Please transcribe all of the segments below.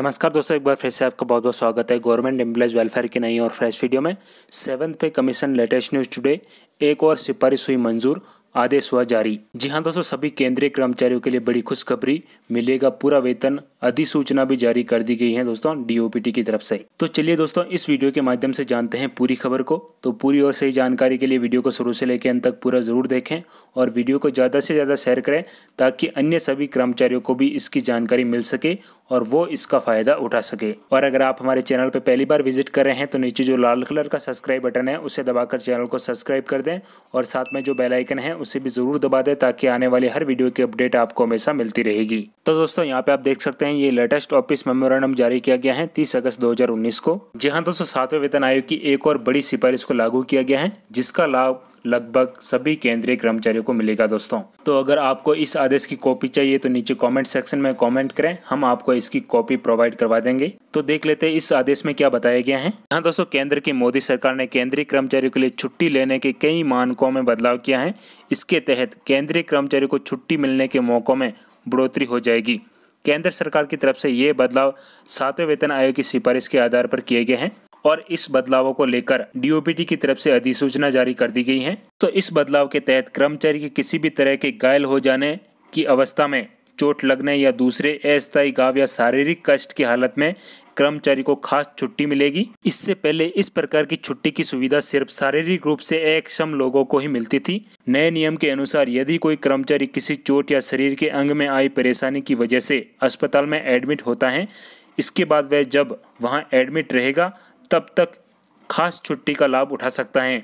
नमस्कार दोस्तों एक बार फिर से आपका बहुत बहुत स्वागत है गवर्नमेंट एम्प्लॉयज़ वेलफेयर की नई और फ्रेश वीडियो में seventh pay commission latest news today एक और सिफारिश हुई मंजूर आदेश हुआ जारी जी हाँ दोस्तों सभी केंद्रीय कर्मचारियों के लिए बड़ी खुशखबरी मिलेगा पूरा वेतन अधिसूचना भी जारी कर दी गई है दोस्तों डीओपीटी की तरफ से तो चलिए दोस्तों इस वीडियो के माध्यम से जानते हैं पूरी खबर को तो पूरी और सही जानकारी के लिए वीडियो को शुरू से लेकर अंत तक पूरा जरूर देखें और वीडियो को ज़्यादा से ज़्यादा शेयर करें ताकि अन्य सभी कर्मचारियों को भी इसकी जानकारी मिल सके और वो इसका फ़ायदा उठा सके और अगर आप हमारे चैनल पर पहली बार विजिट कर रहे हैं तो नीचे जो लाल कलर का सब्सक्राइब बटन है उसे दबाकर चैनल को सब्सक्राइब कर दें और साथ में जो बेलाइकन है उसे भी ज़रूर दबा दें ताकि आने वाली हर वीडियो की अपडेट आपको हमेशा मिलती रहेगी तो दोस्तों यहाँ पर आप देख सकते हैं हैं ये लेटेस्ट ऑफिस मेमोरेंडम जारी किया गया है तीस अगस्त 2019 को जी हाँ दोस्तों सातवें वेतन आयोग की एक और बड़ी सिफारिश को लागू किया गया है जिसका लाभ लगभग सभी केंद्रीय कर्मचारियों को मिलेगा दोस्तों तो अगर आपको इस आदेश की कॉपी चाहिए तो नीचे कमेंट सेक्शन में कमेंट करें हम आपको इसकी कॉपी प्रोवाइड करवा देंगे तो देख लेते हैं इस आदेश में क्या बताया गया है हाँ दोस्तों केंद्र की मोदी सरकार ने केंद्रीय कर्मचारियों के लिए छुट्टी लेने के कई मानकों में बदलाव किया है इसके तहत केंद्रीय कर्मचारियों को छुट्टी मिलने के मौकों में बढ़ोतरी हो जाएगी केंद्र सरकार की तरफ से ये बदलाव सातवें वेतन आयोग की सिफारिश के आधार पर किए गए हैं और इस बदलावों को लेकर डीओपीटी की तरफ से अधिसूचना जारी कर दी गई है तो इस बदलाव के तहत कर्मचारी के किसी भी तरह के घायल हो जाने की अवस्था में चोट लगने या दूसरे अस्थायी घाव या शारीरिक कष्ट की हालत में कर्मचारी को खास छुट्टी मिलेगी इससे पहले इस प्रकार की छुट्टी की सुविधा सिर्फ शारीरिक रूप से अक्षम लोगों को ही मिलती थी नए नियम के अनुसार यदि कोई कर्मचारी किसी चोट या शरीर के अंग में आई परेशानी की वजह से अस्पताल में एडमिट होता है इसके बाद वह जब वहाँ एडमिट रहेगा तब तक खास छुट्टी का लाभ उठा सकता है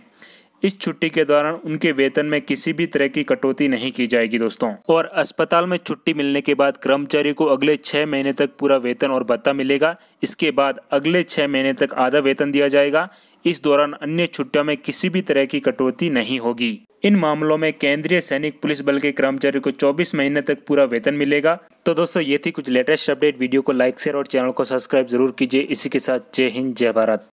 इस छुट्टी के दौरान उनके वेतन में किसी भी तरह की कटौती नहीं की जाएगी दोस्तों और अस्पताल में छुट्टी मिलने के बाद कर्मचारी को अगले छह महीने तक पूरा वेतन और भत्ता मिलेगा इसके बाद अगले छह महीने तक आधा वेतन दिया जाएगा इस दौरान अन्य छुट्टियों में किसी भी तरह की कटौती नहीं होगी इन मामलों में केंद्रीय सैनिक पुलिस बल के कर्मचारी को 24 महीने तक पूरा वेतन मिलेगा तो दोस्तों ये थी कुछ लेटेस्ट अपडेट वीडियो को लाइक शेयर और चैनल को सब्सक्राइब जरूर कीजिए इसी के साथ जय हिंद जय भारत